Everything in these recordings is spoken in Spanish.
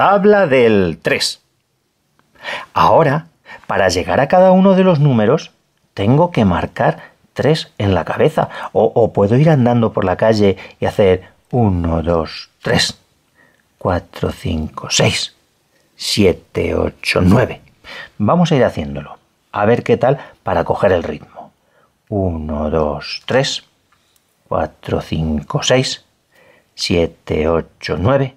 tabla del 3. Ahora, para llegar a cada uno de los números, tengo que marcar 3 en la cabeza. O, o puedo ir andando por la calle y hacer 1, 2, 3, 4, 5, 6, 7, 8, 9. Vamos a ir haciéndolo. A ver qué tal para coger el ritmo. 1, 2, 3, 4, 5, 6, 7, 8, 9.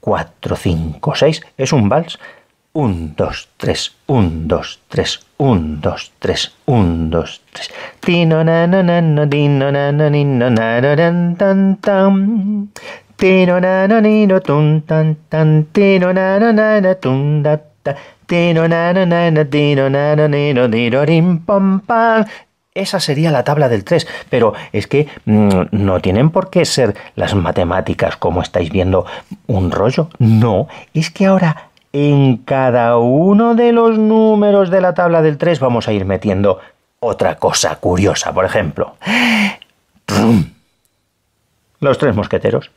4, 5, 6. Es un vals. 1, 2, 3, 1, 2, 3, 1, 2, 3, 1, 2, 3. Tino na na na na na ni no na na tan tan. Tino na na ni no tun tan tan. Tino na na na na tun da ta. Tino na na na na na na ni no rim pom pam. Esa sería la tabla del 3, pero es que mm, no, tienen por qué ser las matemáticas, como estáis viendo, un rollo. No, es que ahora en cada uno de los números de la tabla del 3 vamos a ir metiendo otra cosa curiosa, por ejemplo. Los tres mosqueteros.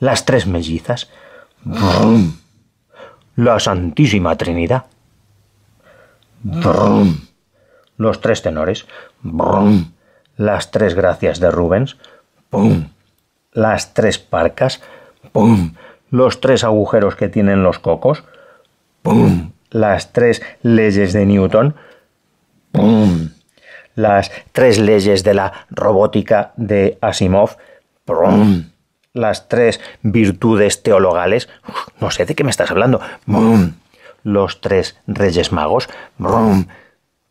Las tres mellizas. La Santísima Trinidad. Los tres tenores. Las tres gracias de Rubens. Las tres parcas. Los tres agujeros que tienen los cocos. Las tres leyes de Newton. Las tres leyes de la robótica de Asimov. Las tres virtudes teologales. No sé de qué me estás hablando los tres reyes magos.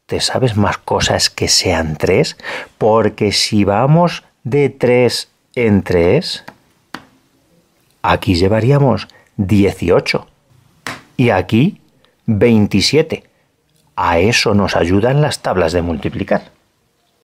¿Te sabes más cosas que sean tres? Porque si vamos de tres en tres, aquí llevaríamos 18 y aquí 27. A eso nos ayudan las tablas de multiplicar.